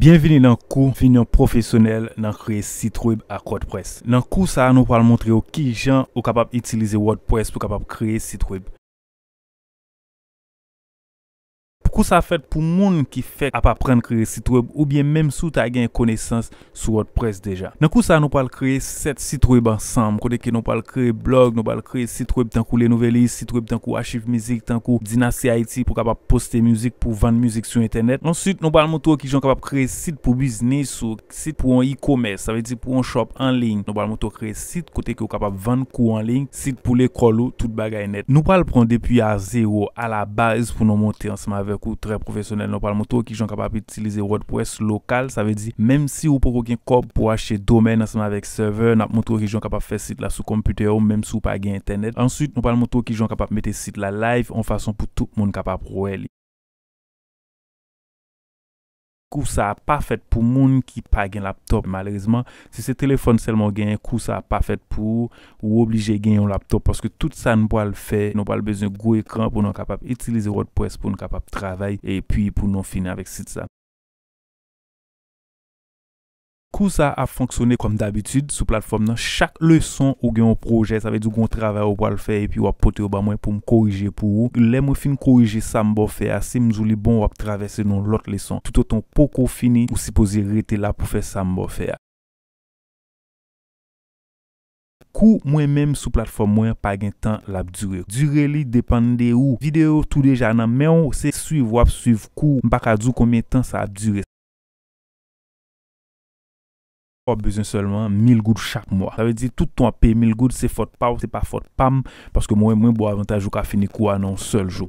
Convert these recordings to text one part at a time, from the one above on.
Bienvenue dans kou finyon professionnel dans kreye site web à WordPress. Dans cours ça nous allons montrer yo ki jan sont capables d'utiliser WordPress pour créer kreye site web. ça fait pour monde qui fait pas prendre créer site web ou bien même sous ta gain connaissance sur wordpress déjà dans coup ça nous parle créer 7 sites web ensemble côté que nous parle créer blog nous parle créer site web tant pour les nouvelles sites web tant que archive musique tant pour Dynastie Haïti pour capable poster musique pour vendre musique sur internet ensuite nous parle montrer qui sont capable créer site pour business site pour e-commerce ça veut dire pour un shop en ligne nous parle montrer créer site côté que capable vendre cours en ligne site pour l'école ou toute bagaille net nous parle prendre depuis à zéro à la base pour nous monter ensemble avec vous très professionnel. On parle moto qui sont capables d'utiliser WordPress local. Ça veut dire, même si vous pouvez un code pour acheter domaine ensemble avec serveur, n'a moto qui sont capables de faire site là sous computer ou même sous pas internet. Ensuite, nous parlons moto qui sont capables de mettre site là live en façon pour tout le monde capable de ça a pas fait pour gens qui pas un laptop. Malheureusement, si ce téléphone seulement, gagne. coup, ça pas fait pour ou obliger gagner un laptop parce que tout ça ne pas le faire. Nous pas besoin d'un gros écran pour nous capable utiliser WordPress, pour nous capable de travailler et puis pour nous finir avec site ça. Kou sa ap fonksyone kom d'abitud sou platfom nan chak leson ou gen ou proje. Sa ve di ou kon trave ou wale fey e pi wap pote ou ba mwen pou m korije pou ou. Le mwen fin korije sa mbo fey a se mzou li bon wap travese non lot leson. Tout o ton poko fini ou si pou zirete la pou fey sa mbo fey a. Kou mwen menm sou platfom mwen pa gen tan la ap dure. Dure li depande de ou. Videyo tou deja nan men ou se suiv wap suiv kou mbak a dju konmien tan sa ap dure. besoin seulement 1000 gouttes chaque mois. Ça veut dire tout ton paye 1000 gouttes, c'est faute pas c'est pas faute pam parce que moi moins bon avantage ou qu'à fini quoi non seul jour.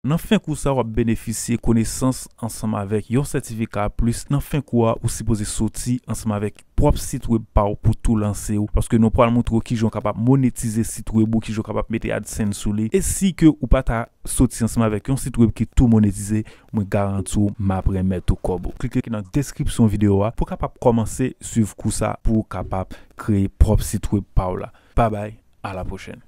Nan fin kou sa wap beneficye koneysans ansama vek yon sertifika a plus, nan fin kou a ou sipoze soti ansama vek prop sitweb pa ou pou tou lanse ou. Paske nou pral moutrou ki joun kapap monetize sitweb ou ki joun kapap mete adsen sou li. E si ke ou pata soti ansama vek yon sitweb ki tou monetize, mwen garantou map remet tou kobo. Klikek nan deskripsyon videyo a pou kapap komanse, suv kou sa pou kapap kreye prop sitweb pa ou la. Pa bay, a la pochen.